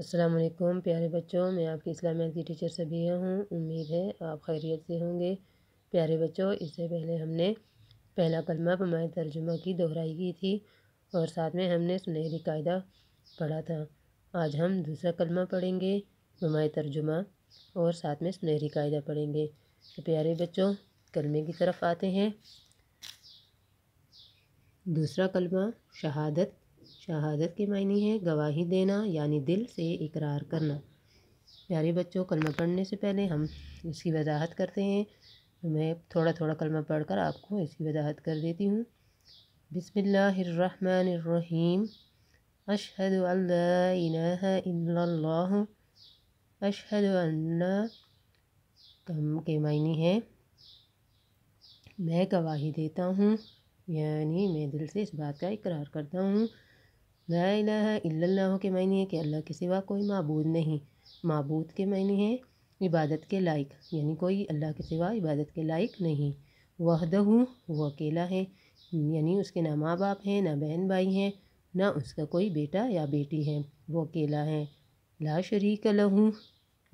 अस्सलाम वालेकुम प्यारे बच्चों मैं आपकी इस्लामिया की टीचर सभी हूँ उम्मीद है आप खैरियत से होंगे प्यारे बच्चों इससे पहले हमने पहला कलमा पमाय तर्जुमा की दोहराई की थी और साथ में हमने सुनहरी कायदा पढ़ा था आज हम दूसरा कलमा पढ़ेंगे पमाय तर्जुमा और साथ में सुनहरी कायदा पढ़ेंगे तो प्यारे बच्चों कलमे की तरफ आते हैं दूसरा कलमा शहादत शहादत के मायने हैं गवाही देना यानी दिल से इकरार करना प्यारे बच्चों कलमा पढ़ने से पहले हम इसकी वजाहत करते हैं मैं थोड़ा थोड़ा कलमा पढ़कर आपको इसकी वजाहत कर देती हूँ बिसमीम अशहद अशहद अन्ना कम के मायने हैं मैं गवाही देता हूँ यानी मैं दिल से इस बात का इकरार करता हूँ ला के मायने है कि अल्लाह के सिवा कोई मबूद नहीं मबूद के मायने हैं इबादत के लायक यानी कोई अल्लाह के सिवा इबादत के लायक नहीं हूँ वह अकेला है यानी उसके ना माँ बाप हैं ना बहन भाई हैं ना उसका कोई बेटा या बेटी है वो अकेला है ला शरीक लहूँ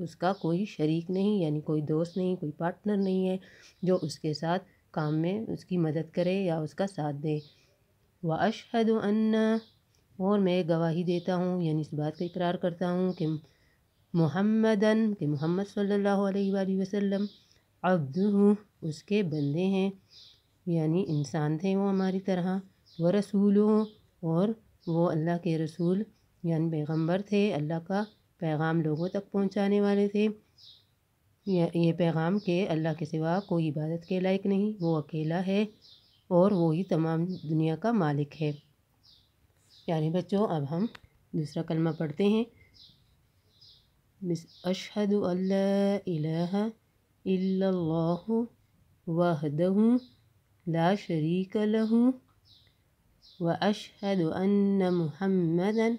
उसका कोई शरीक नहीं यानी कोई दोस्त नहीं कोई पार्टनर नहीं है जो उसके साथ काम में उसकी मदद करे या उसका साथ दे व अशहद अन्ना और मैं गवाही देता हूँ यानी इस बात का इकरार करता हूँ कि मोहम्मदन के मोहम्मद सल्लल्लाहु अलैहि वसल्लम अब्दू उसके बंदे हैं यानी इंसान थे वो हमारी तरह वह रसूल और वो अल्लाह के रसूल यानी पैगंबर थे अल्लाह का पैगाम लोगों तक पहुंचाने वाले थे ये पैगाम के अल्लाह के सिवा कोई इबादत के लायक नहीं वो अकेला है और वही तमाम दुनिया का मालिक है प्यारे बच्चों अब हम दूसरा कलमा पढ़ते हैं अशहद अल्लाह वहदहू ला शरीक लहू व अशहद अन्न मुहम्मदन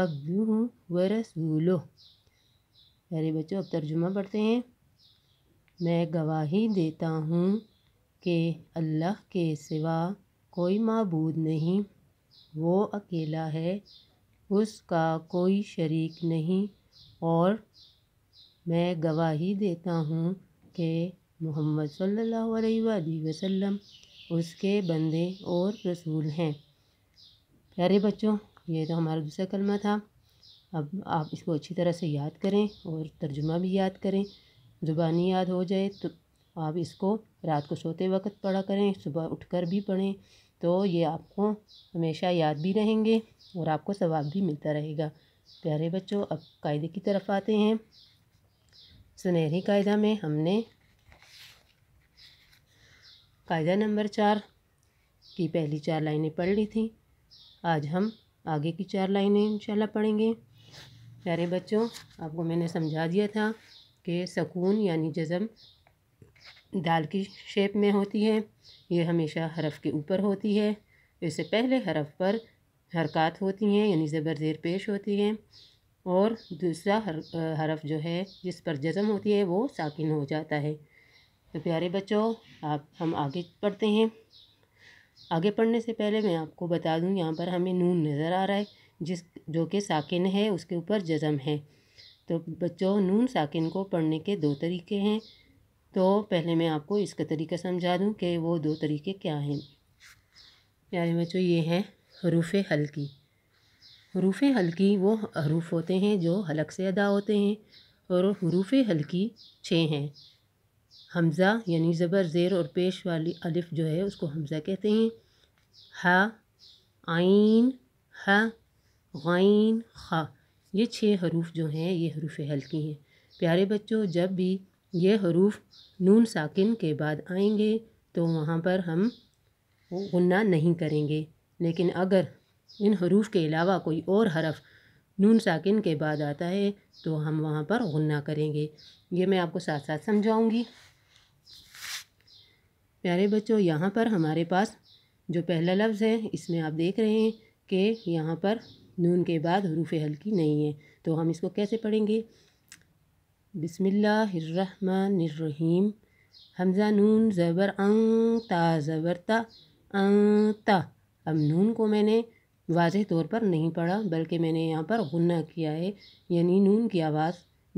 अब्दू व रसूलो प्यारे बच्चों अब तर्जुमा पढ़ते हैं मैं गवाही देता हूँ कि अल्लाह के सिवा कोई मबूद नहीं वो अकेला है उसका कोई शरीक नहीं और मैं गवाही देता हूँ कि मोहम्मद सल्लल्लाहु अलैहि वसल्लम उसके बंदे और रसूल हैं प्यारे बच्चों ये तो हमारा दूसरा कलमा था अब आप इसको अच्छी तरह से याद करें और तर्जुमा भी याद करें ज़ुबानी याद हो जाए तो आप इसको रात को सोते वक्त पढ़ा करें सुबह उठकर भी पढ़ें तो ये आपको हमेशा याद भी रहेंगे और आपको सवाब भी मिलता रहेगा प्यारे बच्चों अब कायदे की तरफ आते हैं सुनहरी कायदा में हमने कायदा नंबर चार की पहली चार लाइनें पढ़ ली थी आज हम आगे की चार लाइनें इंशाल्लाह पढ़ेंगे प्यारे बच्चों आपको मैंने समझा दिया था कि सकून यानी जज़म दाल की शेप में होती है ये हमेशा हरफ के ऊपर होती है इससे पहले हरफ पर हरकत होती हैं यानी ज़बर ज़ेर पेश होती हैं और दूसरा हर हरफ जो है जिस पर जज़म होती है वो साकिन हो जाता है तो प्यारे बच्चों आप हम आगे पढ़ते हैं आगे पढ़ने से पहले मैं आपको बता दूं यहाँ पर हमें नून नज़र आ रहा है जिस जो कि साकिन है उसके ऊपर जज़म है तो बच्चों नून साकिन को पढ़ने के दो तरीके हैं तो पहले मैं आपको इसका तरीका समझा दूँ कि वो दो तरीके क्या हैं प्यारे बच्चों ये हैं हरूफ हल्की हरूफ हल्की वो हरूफ होते हैं जो हलक से अदा होते हैं और हरूफ हल्की छः हैं हमज़ा यानी ज़बर ज़ेर और पेश वाली अलिफ़ जो है उसको हमज़ा कहते हैं ह आइन हा गैन खा ये छः हरूफ जो हैं ये हरूफ हल्की हैं प्यारे बच्चों जब भी ये हरूफ नून साकिन के बाद आएंगे तो वहाँ पर हम गुन्ना नहीं करेंगे लेकिन अगर इन हरूफ के अलावा कोई और हरफ नून साकिन के बाद आता है तो हम वहाँ पर गुन्ना करेंगे ये मैं आपको साथ साथ समझाऊँगी प्यारे बच्चों यहाँ पर हमारे पास जो पहला लफ्ज़ है इसमें आप देख रहे हैं कि यहाँ पर नून के बाद हरूफ हल्की नहीं है तो हम इसको कैसे पढ़ेंगे बिसमीम हमज़ा नून ज़बर अंता ज़बर ता अब नून को मैंने वाज तौर पर नहीं पढ़ा बल्कि मैंने यहाँ पर गुना किया है यानी नून की आवाज़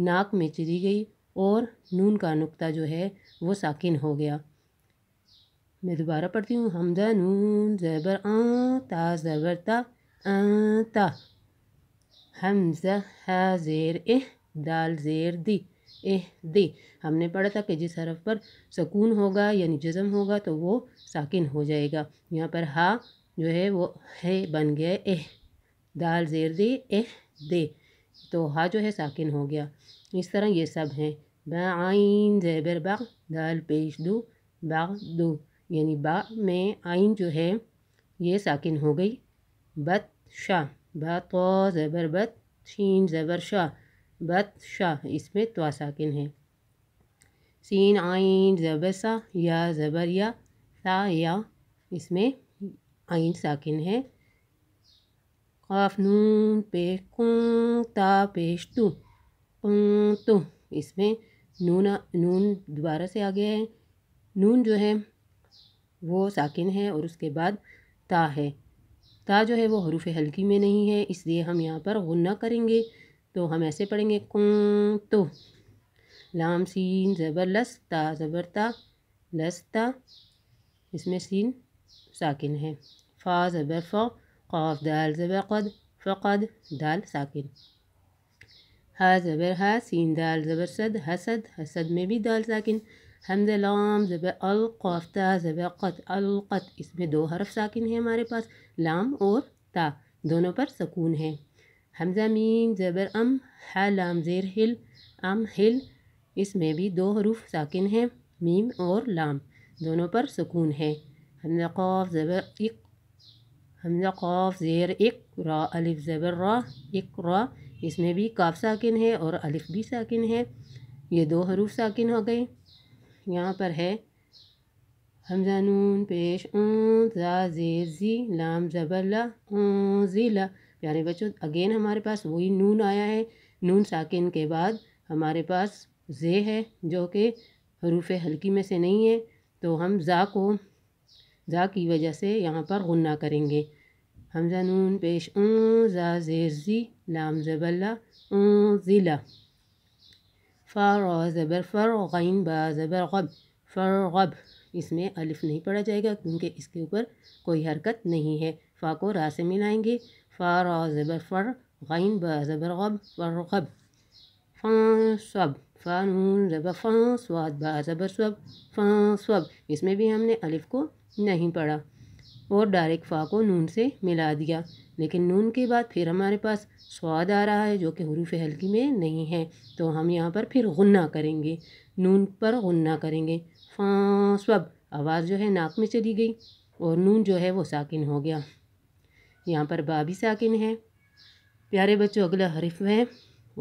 नाक में चली गई और नून का नुक्ता जो है वो साकिन हो गया मैं दोबारा पढ़ती हूँ हमजा नून ज़बर अंता ज़बर ता हमजा हाजेर एह दाल ज़ेर दी एह दे हमने पढ़ा था कि जिस हरफ पर सकून होगा यानी जज़म होगा तो वो साकिन हो जाएगा यहाँ पर हा जो है वो है बन गया एह दाल ज़ेर दे एह दे तो हा जो है साकिन हो गया इस तरह ये सब हैं बाइन जैबर बा दाल पेश दो बा दो यानी बा में आइन जो है ये साकिन हो गई बत शाह बा तो ज़बर बत शीन ज़बर शाह बदशाह इसमें तो है सीन आइन ज़बरसा या ज़बर या सा या इसमें आइन साकिन है खौफ पे ता पेश तु तो इसमें नून नून दोबारा से आ गया है नून जो है वो साकिन है और उसके बाद ता है ता जो है वो हरूफ हल्की में नहीं है इसलिए हम यहाँ पर गुन्ना करेंगे तो हम ऐसे पढ़ेंगे कुं तो लाम सीन ज़बर लस्ता ज़बरता लस्ता इसमें सीन साकिन है फ़ा ज़बर फ़ो दाल ज़बर क़द फ़द दाल साकिन हा ज़बर हा सीन दाल ज़बर सद हसद हसद में भी दाल साकिन हमद लाम ज़बर अलकफ़ता ज़बर क़त अलक़त इसमें दो हरफ साकिन है हमारे पास लाम और ता दोनों पर सकून है हमज़ा मीम ज़बर अम हा लाम ज़ेर हिल अम हिल इसमें भी दो हरूफ साकिन हैं मीम और लाम दोनों पर सुकून है हमजा खौफ ज़बर इक हमजा खौफ ज़ेर इक रा अलिफ ज़बर रा इक रा इसमें भी काफ साकिन है और अलिफ भी साकिन है ये दो हरूफ साकिन हो गए यहाँ पर है हमजा नून पेश ऊँ ज़ा ज़ेर ज़ी लाम ज़बर ला ऊँ ज़ी ला प्यारे बच्चों अगेन हमारे पास वही नून आया है नून साकिन के बाद हमारे पास जे है जो कि हरूफ हल्की में से नहीं है तो हम ज़ा को ज़ा की वजह से यहाँ पर गुन्ना करेंगे हमजा नून पेश ऊँ ज़ा जेर जी लाम ज़बल्ला ऊँ ज़िला फ़र ज़बर फ़र गैन बा ज़बर गब फ़र गब इसमें अलिफ नहीं पढ़ा जाएगा क्योंकि इसके ऊपर कोई हरकत नहीं है फ़ा को रा से मिलाएँगे फ़रा ज़बर फ़र गैन ब ज़बर गब फ़रगब फ़ब फ़ानून ज़बर फ़ाँ स्वाद बा ज़बर स्वब फ़ाँ स्वब इसमें भी हमने अलिफ को नहीं पढ़ा और डायरेक्ट फ़ा को नून से मिला दिया लेकिन नून के बाद फिर हमारे पास स्वाद आ रहा है जो कि हरूफ हल्की में नहीं है तो हम यहाँ पर फिर गुन्ना करेंगे नून पर गुन्ना करेंगे फ़ाँ स्वब आवाज़ जो है नाक में चली गई और नून जो है वो साकिन हो गया यहाँ पर बाबी साकिन है प्यारे बच्चों अगला हरफ है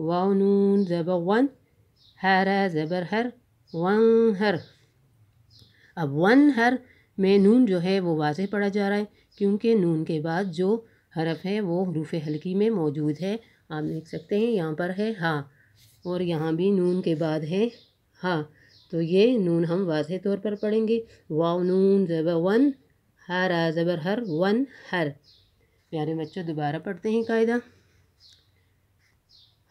वा नून ज़बर वन हर ज़बर हर वन हर अब वन हर में नून जो है वो वाज पढ़ा जा रहा है क्योंकि नून के बाद जो हरफ है वो हरूफ हल्की में मौजूद है आप देख सकते हैं यहाँ पर है हाँ और यहाँ भी नून के बाद है हाँ तो ये नून हम वाज तौर पर पढ़ेंगे वा नून ज़बर वन हर ज़बर हर वन हर प्यारे बच्चों दोबारा पढ़ते हैं कायदा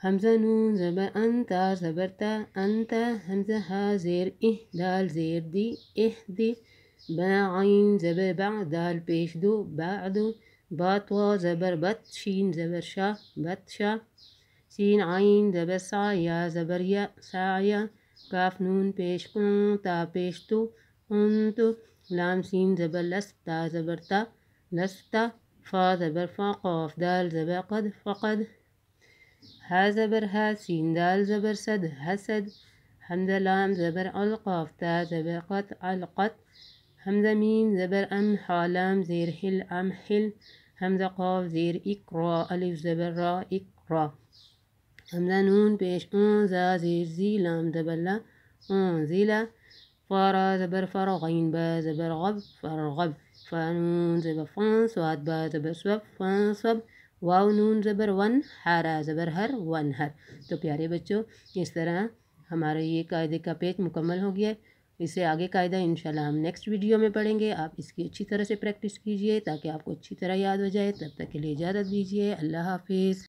हमजा नून ज़बर ज़बर ज़बरता अंत हमजा हा जेर इह दाल जेर दी एह दी बाइन ज़बर बा दाल पेश दो दो बात व ज़बर बत शीन ज़बर शाह बत शाह सीन आइन ज़बर साया ज़बर या साया काफ नून पेश कूँ ता पेश तो उन तो लाम सीन ज़बर लस्ता ज़बरता लस्ता فا زبر فا قاف دال زبر قد فقد ها زبر ها سين دال زبر سد هسد حمد لام زبر القاف تا زبر قد القد حمد ميم زبر أم حالام زير حل أم حل حمد قاف زير إقرا ألف زبر را إقرا حمد نون بيش أون زا زير زي لام زبر لا أون زيلا فارا زبر فرغين با زبر غب فرغب فنون ज़बर فن سواد با زبر स्वब फन स्वब वाव नून ज़बर वन हारा ज़बर हर वन हर तो प्यारे बच्चों इस तरह हमारे ये कायदे का पेज मुकम्मल हो गया है इसे आगे कायदा इंशाल्लाह हम नेक्स्ट वीडियो में पढ़ेंगे आप इसकी अच्छी तरह से प्रैक्टिस कीजिए ताकि आपको अच्छी तरह याद हो जाए तब तक के लिए इजाज़त दीजिए अल्लाह हाफिज़